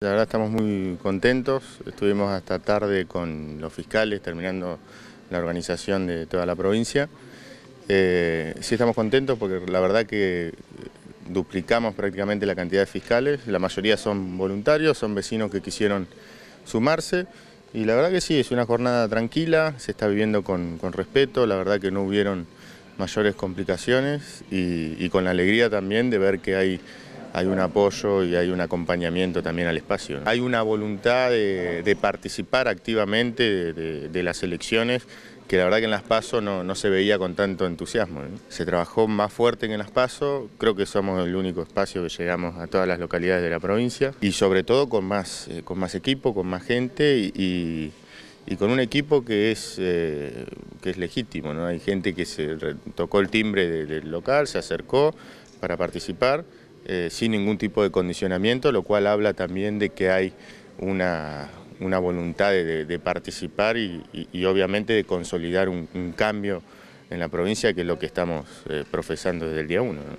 La verdad estamos muy contentos, estuvimos hasta tarde con los fiscales terminando la organización de toda la provincia. Eh, sí estamos contentos porque la verdad que duplicamos prácticamente la cantidad de fiscales, la mayoría son voluntarios, son vecinos que quisieron sumarse y la verdad que sí, es una jornada tranquila, se está viviendo con, respeto, la verdad que no hubieron mayores complicaciones y, y con la alegría también de ver que hay hay un apoyo y hay un acompañamiento también al espacio. Hay una voluntad de, participar activamente de, las elecciones que la verdad que en las PASO no, se veía con tanto entusiasmo. Se trabajó más fuerte en las PASO, creo que somos el único espacio que llegamos a todas las localidades de la provincia y sobre todo con más, eh, con más equipo, con más gente y, con un equipo que es, eh, que es legítimo. ¿no? Hay gente que se tocó el timbre del local, se acercó para participar. Eh, sin ningún tipo de condicionamiento, lo cual habla también de que hay una, voluntad de, participar y, obviamente de consolidar un, cambio en la provincia, que es lo que estamos eh, profesando desde el día uno.